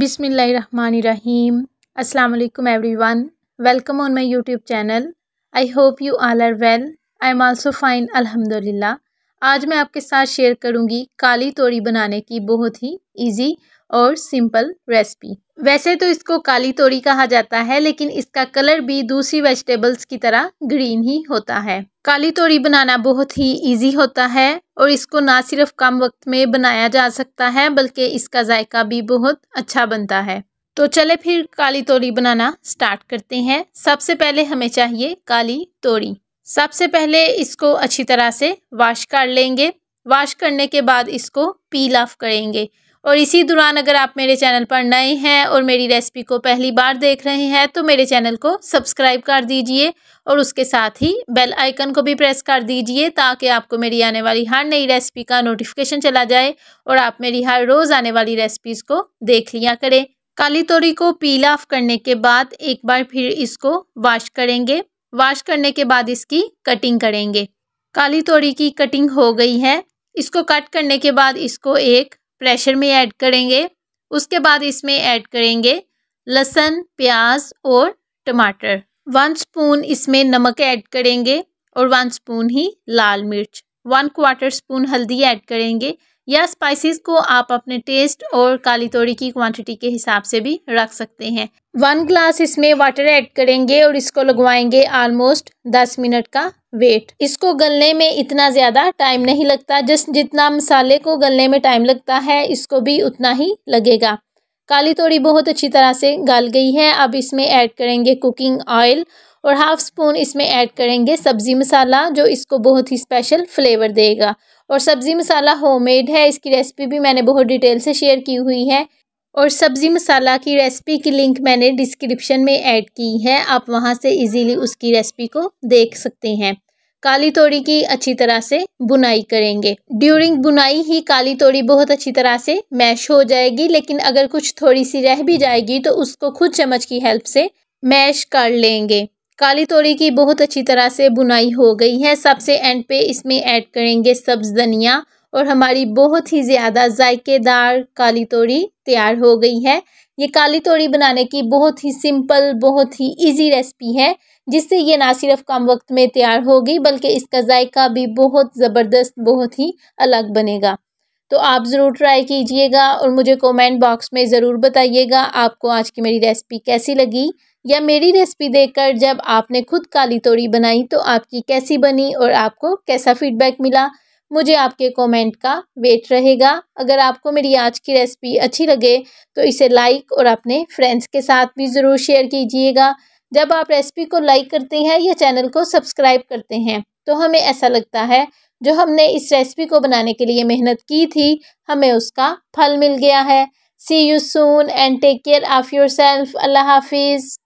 बिसमीम् अल्लाम everyone welcome on my YouTube channel I hope you all are well I am also fine अलहमदिल्ला आज मैं आपके साथ शेयर करूँगी काली तोड़ी बनाने की बहुत ही ईजी और सिंपल रेसिपी वैसे तो इसको काली तोरी कहा जाता है लेकिन इसका कलर भी दूसरी वेजिटेबल्स की तरह ग्रीन ही होता है काली तोरी बनाना बहुत ही इजी होता है और इसको ना सिर्फ कम वक्त में बनाया जा सकता है बल्कि इसका जायका भी बहुत अच्छा बनता है तो चले फिर काली तोरी बनाना स्टार्ट करते हैं सबसे पहले हमें चाहिए काली तोरी सबसे पहले इसको अच्छी तरह से वाश कर लेंगे वाश करने के बाद इसको पील ऑफ करेंगे और इसी दौरान अगर आप मेरे चैनल पर नए हैं और मेरी रेसिपी को पहली बार देख रहे हैं तो मेरे चैनल को सब्सक्राइब कर दीजिए और उसके साथ ही बेल आइकन को भी प्रेस कर दीजिए ताकि आपको मेरी आने वाली हर नई रेसिपी का नोटिफिकेशन चला जाए और आप मेरी हर रोज़ आने वाली रेसिपीज़ को देख लिया करें काली तोरी को पील ऑफ करने के बाद एक बार फिर इसको वाश करेंगे वाश करने के बाद इसकी कटिंग करेंगे काली तोरी की कटिंग हो गई है इसको कट करने के बाद इसको एक प्रेशर में ऐड करेंगे उसके बाद इसमें ऐड करेंगे लहसुन प्याज और टमाटर वन स्पून इसमें नमक ऐड करेंगे और वन स्पून ही लाल मिर्च वन क्वार्टर स्पून हल्दी ऐड करेंगे या स्पाइसेस को आप अपने टेस्ट और काली तोड़ी की क्वांटिटी के हिसाब से भी रख सकते हैं वन ग्लास इसमें वाटर ऐड करेंगे और इसको लगवाएंगे ऑलमोस्ट दस मिनट का वेट इसको गलने में इतना ज़्यादा टाइम नहीं लगता जिस जितना मसाले को गलने में टाइम लगता है इसको भी उतना ही लगेगा काली तोड़ी बहुत अच्छी तरह से गल गई है अब इसमें ऐड करेंगे कुकिंग ऑयल और हाफ स्पून इसमें ऐड करेंगे सब्ज़ी मसाला जो इसको बहुत ही स्पेशल फ्लेवर देगा और सब्ज़ी मसाला होममेड है इसकी रेसिपी भी मैंने बहुत डिटेल से शेयर की हुई है और सब्ज़ी मसाला की रेसिपी की लिंक मैंने डिस्क्रिप्शन में ऐड की है आप वहाँ से इजीली उसकी रेसिपी को देख सकते हैं काली तोड़ी की अच्छी तरह से बुनाई करेंगे ड्यूरिंग बुनाई ही काली तोड़ी बहुत अच्छी तरह से मैश हो जाएगी लेकिन अगर कुछ थोड़ी सी रह भी जाएगी तो उसको खुद चम्मच की हेल्प से मैश कर लेंगे काली तोरी की बहुत अच्छी तरह से बुनाई हो गई है सबसे एंड पे इसमें ऐड करेंगे सब्ज़ धनिया और हमारी बहुत ही ज़्यादा जायकेदार काली तोरी तैयार हो गई है ये काली तोड़ी बनाने की बहुत ही सिंपल बहुत ही इजी रेसिपी है जिससे ये ना सिर्फ कम वक्त में तैयार होगी बल्कि इसका जायका भी बहुत ज़बरदस्त बहुत ही अलग बनेगा तो आप ज़रूर ट्राई कीजिएगा और मुझे कमेंट बॉक्स में ज़रूर बताइएगा आपको आज की मेरी रेसिपी कैसी लगी या मेरी रेसिपी देखकर जब आपने खुद काली तोड़ी बनाई तो आपकी कैसी बनी और आपको कैसा फीडबैक मिला मुझे आपके कमेंट का वेट रहेगा अगर आपको मेरी आज की रेसिपी अच्छी लगे तो इसे लाइक और अपने फ्रेंड्स के साथ भी ज़रूर शेयर कीजिएगा जब आप रेसिपी को लाइक करते हैं या चैनल को सब्सक्राइब करते हैं तो हमें ऐसा लगता है जो हमने इस रेसिपी को बनाने के लिए मेहनत की थी हमें उसका फल मिल गया है see you soon and take care of yourself अल्लाह हाफिज़